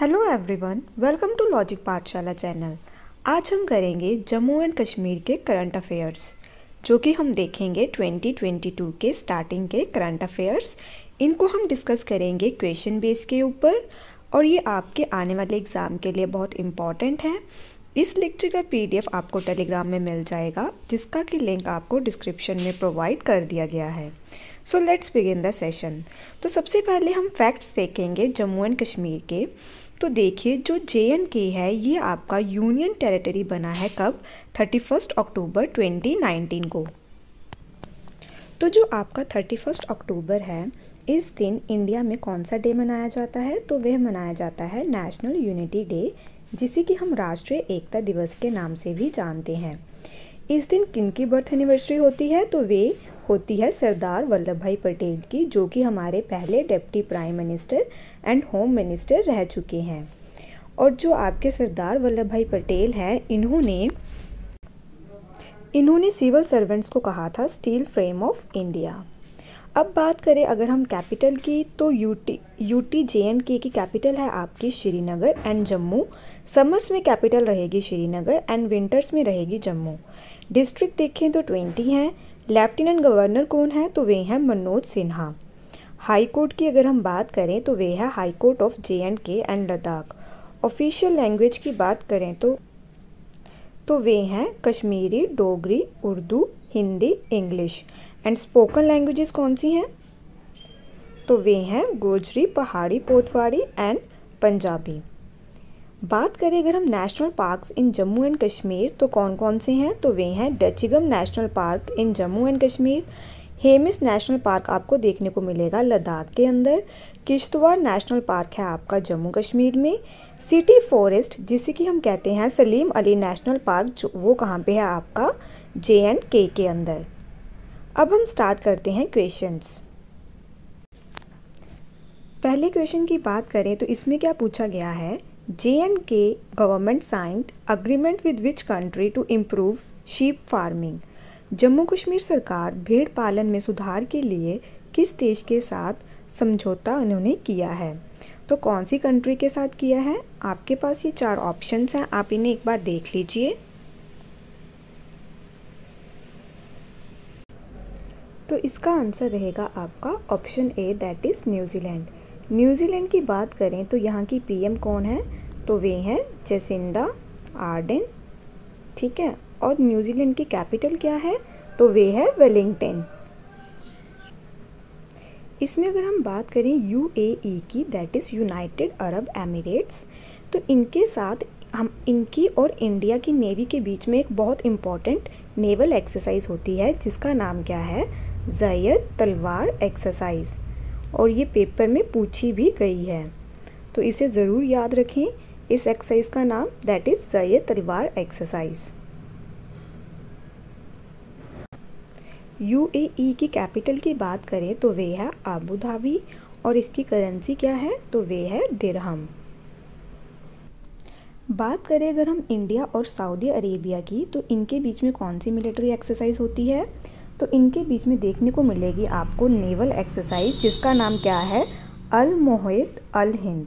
Hello everyone welcome to logic Pathshala channel आज हम करेंगे जम्मू एंड कश्मीर के करंट अफेयर्स जो कि हम देखेंगे 2022 के स्टार्टिंग के करंट अफेयर्स इनको हम डिस्कस करेंगे क्वेश्चन बेस के ऊपर और ये आपके आने वाले एग्ज़ाम के लिए बहुत इम्पॉर्टेंट है इस लेक्चर का पीडीएफ आपको टेलीग्राम में मिल जाएगा जिसका कि लिंक आपको डिस्क्रिप्शन में प्रोवाइड कर दिया गया है so let's begin the session तो सबसे पहले हम फैक्ट्स देखेंगे जम्मू एंड कश्मीर के तो देखिए जो जे एंड के है ये आपका यूनियन टेरिटरी बना है कब thirty first October twenty nineteen को तो जो आपका थर्टी फर्स्ट अक्टूबर है इस दिन इंडिया में कौन सा डे मनाया जाता है तो वह मनाया जाता है नेशनल यूनिटी डे जिसे कि हम राष्ट्रीय एकता दिवस के नाम से भी जानते हैं इस दिन किन की बर्थ एनिवर्सरी होती है तो वे होती है सरदार वल्लभ भाई पटेल की जो कि हमारे पहले deputy prime minister and home minister रह चुके हैं और जो आपके सरदार वल्लभ भाई पटेल हैं इन्होंने इन्होंने सिविल सर्वेंट्स को कहा था स्टील फ्रेम ऑफ इंडिया अब बात करें अगर हम कैपिटल की तो यूटी यूटी जे एंड के की कैपिटल है आपकी श्रीनगर एंड जम्मू समर्स में कैपिटल रहेगी श्रीनगर एंड विंटर्स में रहेगी जम्मू डिस्ट्रिक्ट देखें तो ट्वेंटी हैं लेफ्टिनेंट गवर्नर कौन है तो वे हैं मनोज सिन्हा हाई कोर्ट की अगर हम बात करें तो वे है high court of J and K and Ladakh official language की बात करें तो तो वे हैं Kashmiri Dogri Urdu Hindi English and spoken languages कौन सी हैं तो वे हैं गोजरी पहाड़ी पोतवाड़ी एंड पंजाबी बात करें अगर हम national parks in Jammu and Kashmir तो कौन कौन से हैं तो वे हैं Dachigam national park in Jammu and Kashmir Hemis national park आपको देखने को मिलेगा लद्दाख के अंदर किश्तवाड़ नेशनल पार्क है आपका जम्मू कश्मीर में सिटी फॉरेस्ट जिसे कि हम कहते हैं सलीम अली नेशनल पार्क जो वो कहाँ पे है आपका जे एंड के के अंदर अब हम स्टार्ट करते हैं क्वेश्चंस पहले क्वेश्चन की बात करें तो इसमें क्या पूछा गया है के government signed agreement with which country to improve sheep farming? Jammu Kashmir सरकार भेड़ पालन में सुधार के लिए किस देश के साथ समझौता उन्होंने किया है तो कौन सी कंट्री के साथ किया है आपके पास ये चार ऑप्शंस हैं आप इन्हें एक बार देख लीजिए तो इसका आंसर रहेगा आपका option A that is New Zealand New Zealand की बात करें तो यहाँ की पीएम कौन है तो वे हैं जेसिंदा आर्डन ठीक है और न्यूजीलैंड की कैपिटल क्या है तो वे है वेलिंगटन इसमें अगर हम बात करें यूएई की that is United Arab Emirates तो इनके साथ हम इनकी और इंडिया की नेवी के बीच में एक बहुत इम्पॉर्टेंट नेवल एक्सरसाइज होती है जिसका नाम क्या है जैद तलवार एक्सरसाइज़ और ये पेपर में पूछी भी गई है तो इसे ज़रूर याद रखें इस एक्सरसाइज का नाम दैट इज़ जय तलवार एक्सरसाइज यूएई की कैपिटल की बात करें तो वे है आबू धाबी और इसकी करेंसी क्या है तो वे है दिरहम बात करें अगर हम इंडिया और सऊदी अरेबिया की तो इनके बीच में कौन सी मिलिट्री एक्सरसाइज होती है तो इनके बीच में देखने को मिलेगी आपको नेवल एक्सरसाइज जिसका नाम क्या है अल मोहित अल हिंद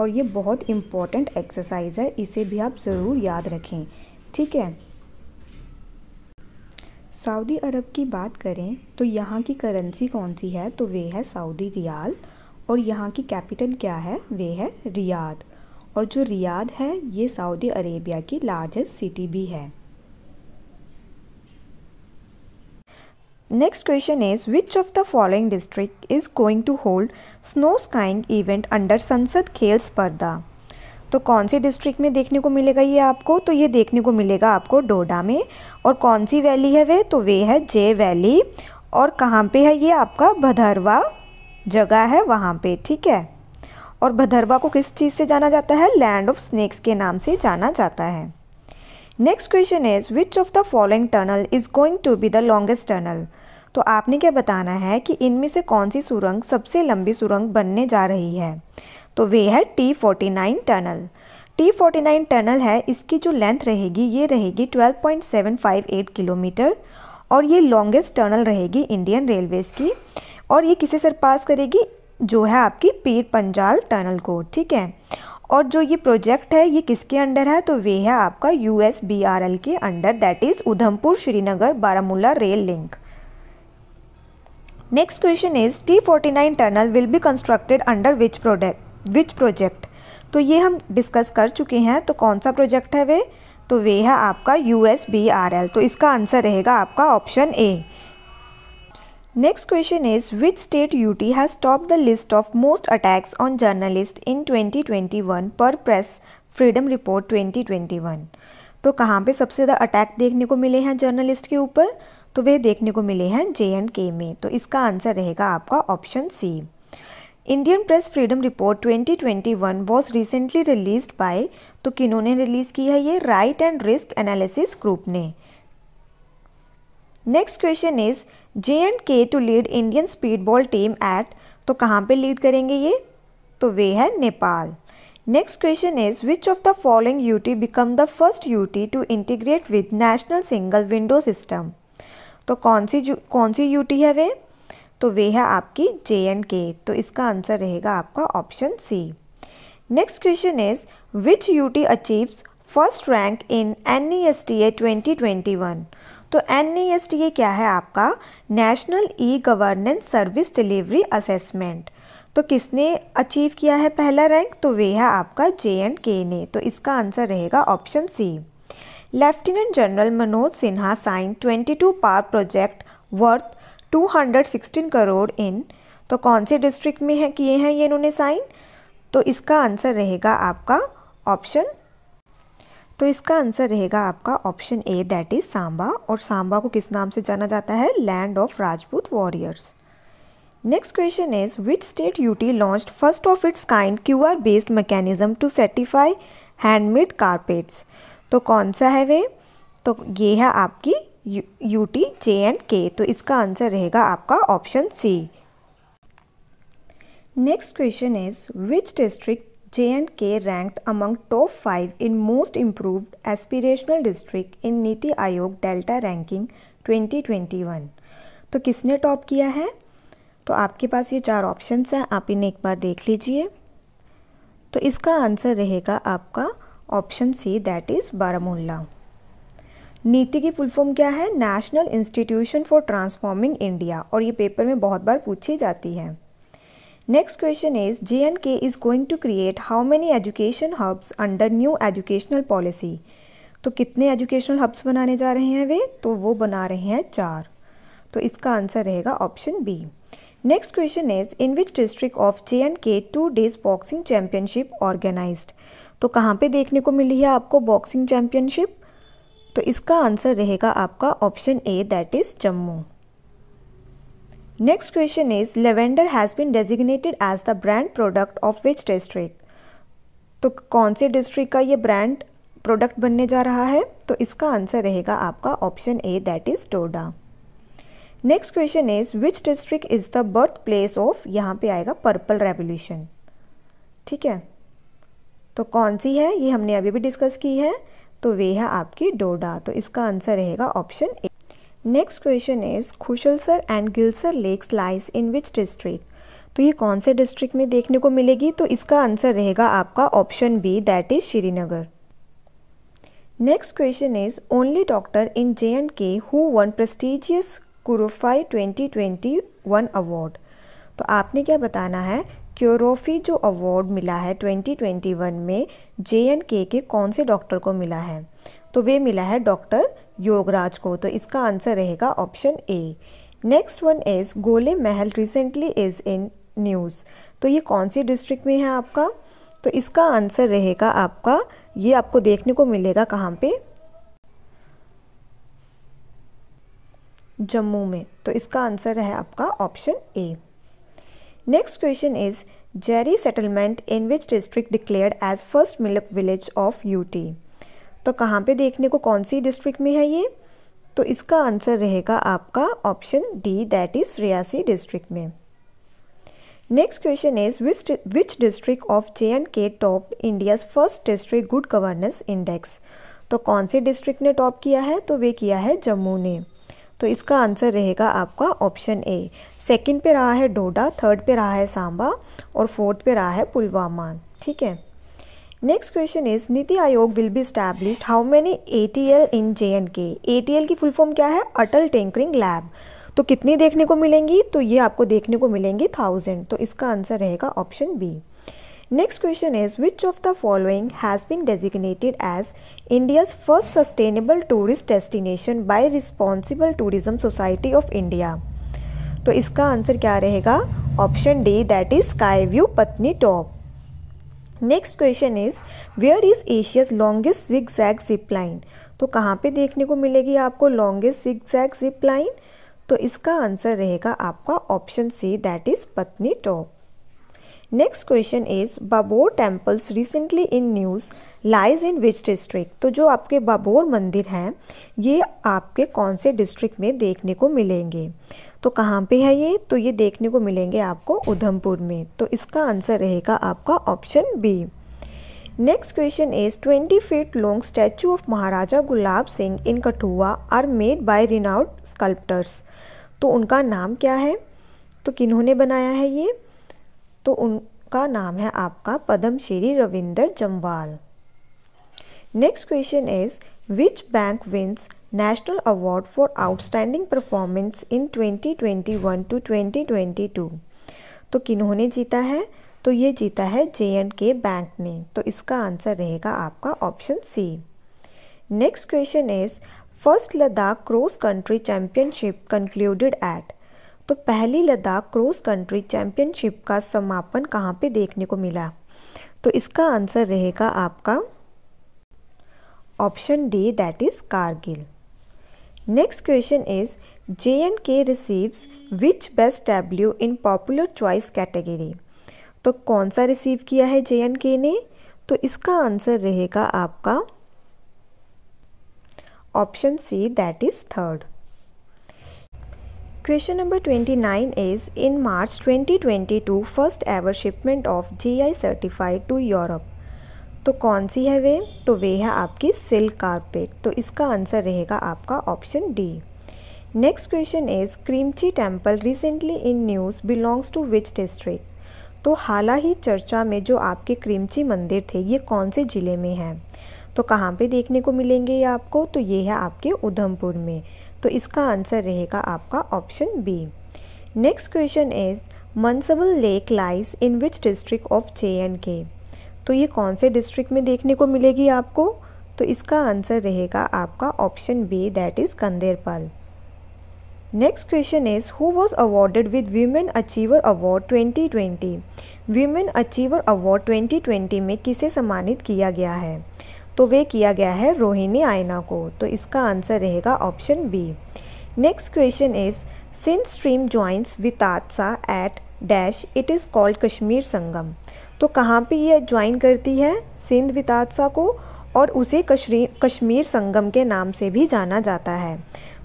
और ये बहुत इम्पॉर्टेंट एक्सरसाइज है इसे भी आप ज़रूर याद रखें ठीक है सऊदी अरब की बात करें तो यहाँ की करेंसी कौन सी है तो वे है सऊदी रियाल और यहाँ की कैपिटल क्या है वे है रियाद और जो रियाद है ये सऊदी अरेबिया की लार्जेस्ट सिटी भी है Next question is which of the following district is going to hold snow skiing event under संसद खेल स्पर्धा तो कौन से डिस्ट्रिक्ट में देखने को मिलेगा ये आपको तो ये देखने को मिलेगा आपको डोडा में और कौन सी वैली है वे तो वे है जे वैली और कहाँ पे है ये आपका भदरवा जगह है वहाँ पे ठीक है और भदरवा को किस चीज़ से जाना जाता है लैंड ऑफ स्नैक्स के नाम से जाना जाता है next question is which of the following tunnel is going to be the longest tunnel तो आपने क्या बताना है कि इनमें से कौन सी सुरंग सबसे लंबी सुरंग बनने जा रही है तो वे है T forty nine tunnel T forty nine tunnel है इसकी जो लेंथ रहेगी ये रहेगी twelve point seven five eight kilometre और ये लॉन्गेस्ट टनल रहेगी इंडियन रेलवेज़ की और ये किसे सरपास करेगी जो है आपकी पीर पंजाल टनल को ठीक है और जो ये प्रोजेक्ट है ये किसके अंडर है तो वे है आपका U K under that is Udhampur Srinagar Baramulla rail link next is T forty nine tunnel will be constructed under which product which project तो ये हम डिस्कस कर चुके हैं तो कौन सा प्रोजेक्ट है वे तो वे है आपका U S B R L तो इसका आंसर रहेगा आपका option A next question is which state UT has top the list of most attacks on journalist in 2021 पर प्रेस फ्रीडम रिपोर्ट 2021 तो कहाँ पे सबसे ज़्यादा अटैक देखने को मिले हैं जर्नलिस्ट के ऊपर तो वे देखने को मिले हैं जे एंड के में तो इसका आंसर रहेगा आपका option C Indian press freedom report 2021 was recently release by तो किन्होंने रिलीज़ की है ये right and risk analysis group ने next question is J and K to lead Indian speedball team at तो कहाँ पे लीड करेंगे ये तो वे है Nepal next question is which of the following UT become the first UT to integrate with national single window system तो कौन सी कौन सी यूटी है वे तो वे है आपकी जे एंड के तो इसका आंसर रहेगा आपका option C next question is which UT achieves first rank in N E S T A twenty twenty one तो N E S T A क्या है आपका national e governance service delivery assessment तो किसने achieve किया है पहला rank तो वे है आपका जे एंड के ने तो इसका आंसर रहेगा option C lieutenant general Manoj Sinha sign 22 power project worth 216 crore in तो कौन से डिस्ट्रिक्ट में है किए हैं ये इन्होंने साइन तो इसका आंसर रहेगा आपका ऑप्शन तो इसका आंसर रहेगा आपका option A that is Samba और सांबा को किस नाम से जाना जाता है land of Rajput warriors next question is which state UT launch first of its kind Q R based mechanism to certify handmade carpets तो कौन सा है वे तो ये है आपकी you, T J and K तो इसका आंसर रहेगा आपका option C next question is which district J and K ranked among top five in most improved aspirational district in NITI Aayog delta ranking 2021 तो किसने टॉप किया है तो आपके पास ये चार ऑप्शंस हैं आप इन्हें एक बार देख लीजिए तो इसका आंसर रहेगा आपका option C that is Baramulla NITI की फुल फॉर्म क्या है national institution for transforming India और ये पेपर में बहुत बार पूछी जाती है next question is J and K is going to create how many education hubs under new educational policy तो कितने एजुकेशनल हब्स बनाने जा रहे हैं वे तो वो बना रहे हैं चार तो इसका आंसर रहेगा option B next question is in which district of J and K two days boxing championship organised तो कहाँ पे देखने को मिली है आपको बॉक्सिंग चैम्पियनशिप तो इसका आंसर रहेगा आपका option A that is Jammu next question is lavender has been designated as the brand product of which district तो कौन से डिस्ट्रिक्ट का ये ब्रांड प्रोडक्ट बनने जा रहा है तो इसका आंसर रहेगा आपका option A that is Doda next question is which district is the birth place of यहाँ पे आएगा पर्पल रेवोल्यूशन ठीक है तो कौन सी है ये हमने अभी भी डिस्कस की है तो वे है आपकी डोडा तो इसका आंसर रहेगा option A next question is Khushalsar and Gilsar lakes lies in which district तो ये कौन से डिस्ट्रिक्ट में देखने को मिलेगी तो इसका आंसर रहेगा आपका option B that is Srinagar next question is only doctor in J and K who won prestigious कुरुफाई 2021 अवार्ड तो आपने क्या बताना है क्योरोफी जो अवार्ड मिला है 2021 में जे के कौन से डॉक्टर को मिला है तो वे मिला है डॉक्टर योगराज को तो इसका आंसर रहेगा option A next one is Gole Mahal recently is in news तो ये कौन सी डिस्ट्रिक्ट में है आपका तो इसका आंसर रहेगा आपका ये आपको देखने को मिलेगा कहाँ पे जम्मू में तो इसका आंसर है आपका option A Next question is Jerry settlement in which district declared as first milk village of UT? तो कहाँ पे देखने को कौन सी डिस्ट्रिक्ट में है ये तो इसका आंसर रहेगा आपका option D that is Reasi district में next question is which which district of J and K top India's first district good governance index तो कौन से डिस्ट्रिक्ट ने टॉप किया है तो वे किया है जम्मू ने तो इसका आंसर रहेगा आपका ऑप्शन ए सेकंड पे रहा है डोडा थर्ड पे रहा है सांबा और फोर्थ पे रहा है पुलवामा ठीक है next question is NITI Aayog will be established how many A T L in J and K A T L की फुल फॉर्म क्या है अटल टेंकरिंग लैब तो कितनी देखने को मिलेंगी तो ये आपको देखने को मिलेंगी थाउजेंड तो इसका आंसर रहेगा option B Next question is which of the following has been designated as India's first sustainable tourist destination by Responsible Tourism Society of India? तो इसका आंसर क्या रहेगा option D that is sky view Patnitop next question is where is Asia's longest zig zag zip line तो कहाँ पे देखने को मिलेगी आपको longest zig zag zip line तो इसका आंसर रहेगा आपका option C that is Patnitop next question is Babor temples recently in news lies in which district तो जो आपके बाबोर मंदिर हैं ये आपके कौन से डिस्ट्रिक्ट में देखने को मिलेंगे तो कहाँ पे है ये तो ये देखने को मिलेंगे आपको उधमपुर में तो इसका आंसर रहेगा आपका option B next question is twenty feet long statue of Maharaja Gulab Singh in Kathua are made by renowned sculptors तो उनका नाम क्या है तो किन्होंने बनाया है ये तो उनका नाम है आपका Padma Shri Ravinder Jamwal next question is which bank wins national award for outstanding performance in 2021 to 2022 तो किन्होंने जीता है तो ये जीता है जे एंड के बैंक ने तो इसका आंसर रहेगा आपका option C next question is first Ladakh cross country championship concluded at तो पहली लद्दाख क्रॉस कंट्री चैंपियनशिप का समापन कहाँ पे देखने को मिला तो इसका आंसर रहेगा आपका option D that is Kargil next question is J and K receives which best W in popular choice category तो कौन सा रिसीव किया है जे एंड के ने तो इसका आंसर रहेगा आपका option C that is third Question number 29 is In March 2022, first ever shipment of GI certified to Europe. तो कौन सी है वे तो वे है आपकी सिल्क कारपेट तो इसका आंसर रहेगा आपका option D next question is Krimchi temple recently in news belongs to which district तो हाला ही चर्चा में जो आपके क्रीमची मंदिर थे ये कौन से ज़िले में हैं तो कहाँ पे देखने को मिलेंगे ये आपको तो ये है आपके उधमपुर में तो इसका आंसर रहेगा आपका option B next question is Mansbal lake lies in which district of J and K तो ये कौन से डिस्ट्रिक्ट में देखने को मिलेगी आपको तो इसका आंसर रहेगा आपका option B that is Kanderpal next question is who was awarded with women achiever award 2020 women achiever award 2020 में किसे सम्मानित किया गया है तो वे किया गया है रोहिणी आयना को तो इसका आंसर रहेगा option B next question is Sind stream joins Vitasta at dash it is called Kashmir Sangam तो कहाँ पे यह ज्वाइन करती है सिंध वितादसा को और उसे कश्मीर संगम के नाम से भी जाना जाता है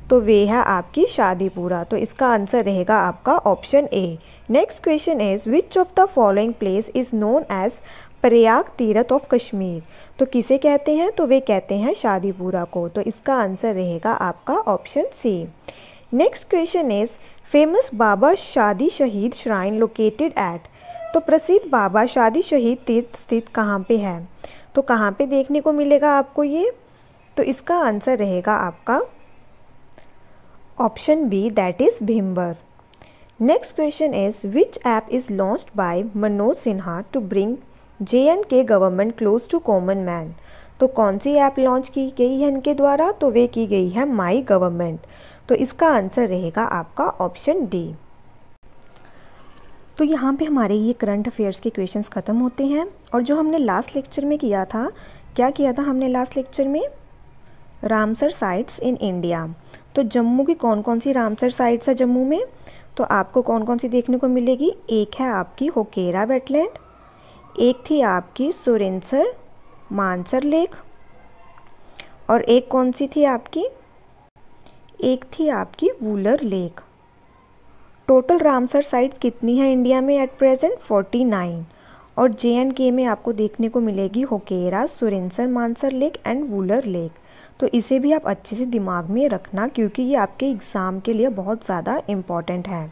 तो वे है आपकी शादीपुरा तो इसका आंसर रहेगा आपका option A next question is which of the following place is known as Prayag Tirath of Kashmir तो किसे कहते हैं तो वे कहते हैं शादीपुरा को तो इसका आंसर रहेगा आपका option C next question is famous Baba Shadi Shahid shrine located at तो प्रसिद्ध बाबा शादी शहीद तीर्थ स्थित कहाँ पे है तो कहाँ पे देखने को मिलेगा आपको ये तो इसका आंसर रहेगा आपका option B that is Bhimber next question is which app is launch by Manoj Sinha to bring J and K government close to common man तो कौन सी ऐप लॉन्च की गई है इनके द्वारा तो वे की गई है माई गवर्नमेंट तो इसका आंसर रहेगा आपका ऑप्शन डी तो यहाँ पे हमारे ये करंट अफेयर्स के क्वेश्चंस ख़त्म होते हैं और जो हमने लास्ट लेक्चर में किया था क्या किया था हमने लास्ट लेक्चर में रामसर साइट्स इन इंडिया तो जम्मू की कौन कौन सी रामसर साइट्स है जम्मू में तो आपको कौन कौन सी देखने को मिलेगी एक है आपकी होकेरा वेटलैंड एक थी आपकी सुरेंसर मानसर लेक और एक कौन सी थी आपकी एक थी आपकी Wular lake total Ramsar sites कितनी हैं इंडिया में एट प्रेजेंट फोर्टी नाइन और जे एंड के में आपको देखने को मिलेगी Hokera Surinsar Mansar lake and Wular lake तो इसे भी आप अच्छे से दिमाग में रखना क्योंकि ये आपके एग्ज़ाम के लिए बहुत ज़्यादा इम्पॉर्टेंट है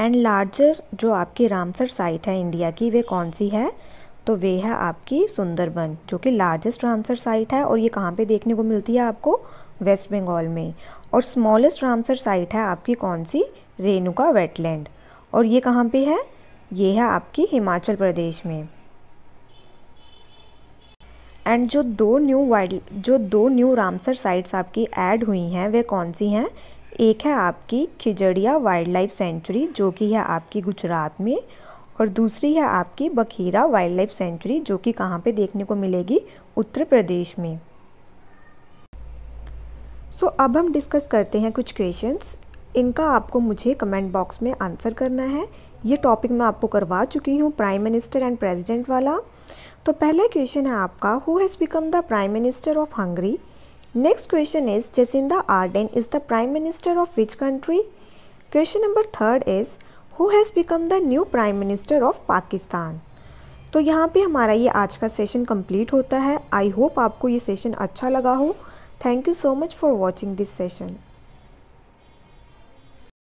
एंड लार्जर जो आपकी रामसर साइट है इंडिया की वे कौन सी है तो वे है आपकी सुंदरबन जो कि लार्जेस्ट रामसर साइट है और ये कहाँ पे देखने को मिलती है आपको वेस्ट बंगाल में और स्मॉलेस्ट रामसर साइट है आपकी कौन सी रेणुका वेटलैंड और ये कहाँ पे है ये है आपकी हिमाचल प्रदेश में एंड जो दो न्यू वाइल्ड जो दो न्यू रामसर साइट्स आपकी ऐड हुई हैं वे कौन सी हैं एक है आपकी खिजड़िया वाइल्ड लाइफ सेंचुरी जो कि है आपकी गुजरात में और दूसरी है आपकी बखेरा वाइल्ड लाइफ सेंचुरी जो कि कहाँ पे देखने को मिलेगी उत्तर प्रदेश में सो so, अब हम डिस्कस करते हैं कुछ क्वेश्चंस इनका आपको मुझे कमेंट बॉक्स में आंसर करना है ये टॉपिक मैं आपको करवा चुकी हूँ प्राइम मिनिस्टर एंड प्रेसिडेंट वाला तो पहला क्वेश्चन है आपका who has become the prime minister of Hungary next question is Jacinda Ardern is the prime minister of which country question number third is who has become the new prime minister of Pakistan तो यहाँ पे हमारा ये आज का session complete होता है I hope आपको ये सेशन अच्छा लगा हो thank you so much for watching this session